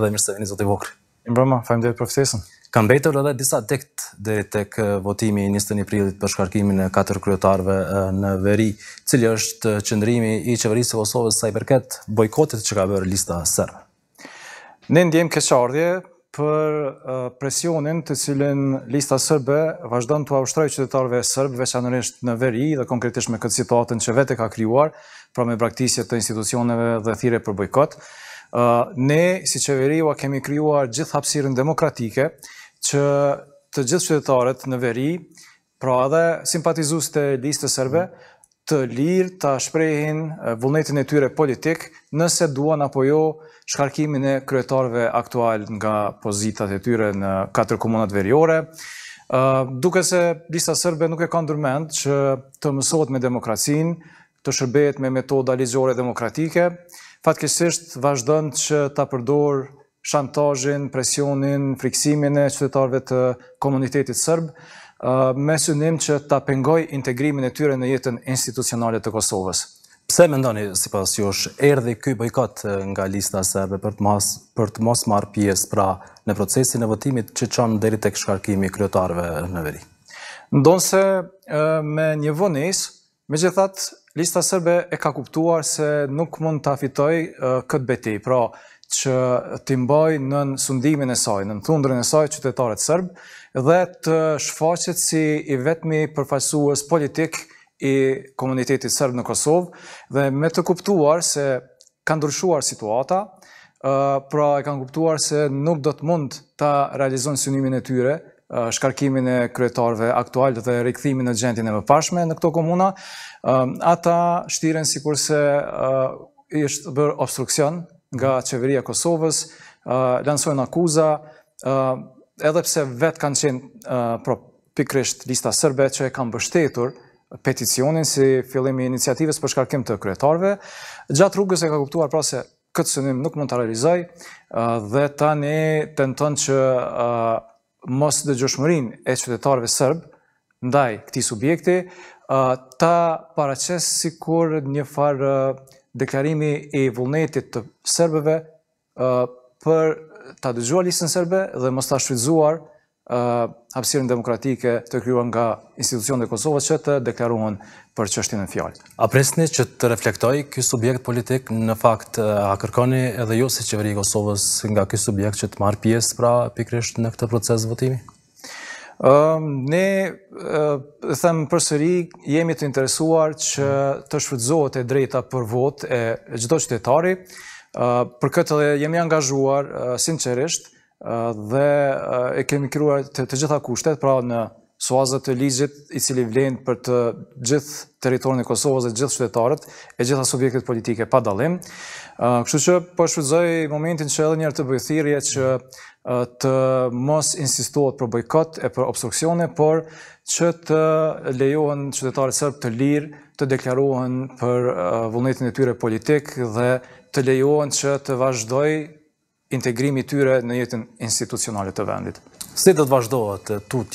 dhe mirë se vini zoti Vokri. Mbrëmë, faleminderit për ftesën. Ka mbetur edhe disa tekst deri tek votimi i 21 prillit për shkarkimin e katër kryetarëve në veri, cili është qëndrimi i qeverisë së Kosovës sa i përket bojkotit që ka bërë lista serbe. Ne ndjem keqardhje për presionin të cilën lista sërbe vazhdon të ushtrojë qytetarëve serb veçanërisht në veri dhe konkretisht me këtë situatën që vetë ka krijuar, pra me braktisje të institucioneve dhe thirrje për bojkot ne si qeveri ua kemi kryuar gjithë hapsirën demokratike që të gjithë qytetarët në veri, pra edhe simpatizus të listë të sërbe, të lirë të shprejhin vullnetin e tyre politik nëse duan apo jo shkarkimin e kryetarve aktual nga pozitat e tyre në katër komunat veriore. Duke se lista sërbe nuk e ka ndërmend që të mësot me demokracin, të shërbet me metoda ligjore demokratike, fatkesisht vazhdojnë që ta përdor shantajin, presionin, friksimin e qytetarve të komunitetit sërbë, me sënim që ta pengoj integrimin e tyre në jetën institucionalet të Kosovës. Pse me ndoni, si pas josh, erdi këj bojkot nga lista sërbe për të, për të mos marë pjesë pra në procesin e votimit që qanë deri të këshkarkimi kryotarve në veri? Ndonë me një vonis, me gjithat lista sërbe e ka kuptuar se nuk mund të afitoj këtë beti, pra që të mbaj në sundimin e saj, në thundrën e saj qytetarët sërbë, dhe të shfaqet si i vetmi përfajsuës politik i komunitetit sërbë në Kosovë, dhe me të kuptuar se kanë ndryshuar situata, pra e kanë kuptuar se nuk do të mund të realizon sënimin e tyre, shkarkimin e kryetarve aktual dhe rikëthimin e gjendin e vëpashme në këto komuna, ata shtiren si kurse ishtë bërë obstruksion nga qeveria Kosovës, lansojnë akuza, edhepse vetë kanë qenë pikrisht lista sërbe që e kanë bështetur peticionin si fillimi iniciatives për shkarkim të kryetarve. Gjatë rrugës e ka kuptuar pra se këtë sënim nuk mund të realizaj dhe tani të që nështë mos dhe gjoshmërin e qytetarëve sërbë, ndaj këti subjekti, ta paraces si kur një farë deklarimi e vullnetit të sërbëve për ta dëgjua lisën sërbë dhe mos ta shvizuar hapsirën demokratike të kryua nga institucionet e Kosovës që të deklaruan për e fjallë. A presni që të reflektoj kësë subjekt politik në fakt a kërkoni edhe ju si qeveri Kosovës nga kësë subjekt që të marë pjesë pra pikrisht në këtë proces votimi? Ne, thëmë për sëri, jemi të interesuar që të shfrytëzohet e drejta për vot e gjithdo qytetari. Për këtë dhe jemi angazhuar sinqerisht, dhe e kemi kryuar të, gjitha kushtet, pra në suazët të ligjit i cili vlenë për të gjithë teritorin e Kosovës dhe gjithë qytetarët e gjitha subjektet politike pa dalim. Kështu që po shfrytëzoj momentin që edhe njërë të bëjthirje që të mos insistohet për bojkot e për obstruksione, por që të lejohen qytetarët sërbë të lirë të deklarohen për vullnetin e tyre politik dhe të lejohen që të vazhdoj integrimi tyre në jetën institucionalit të vendit. Se dhe të vazhdojët të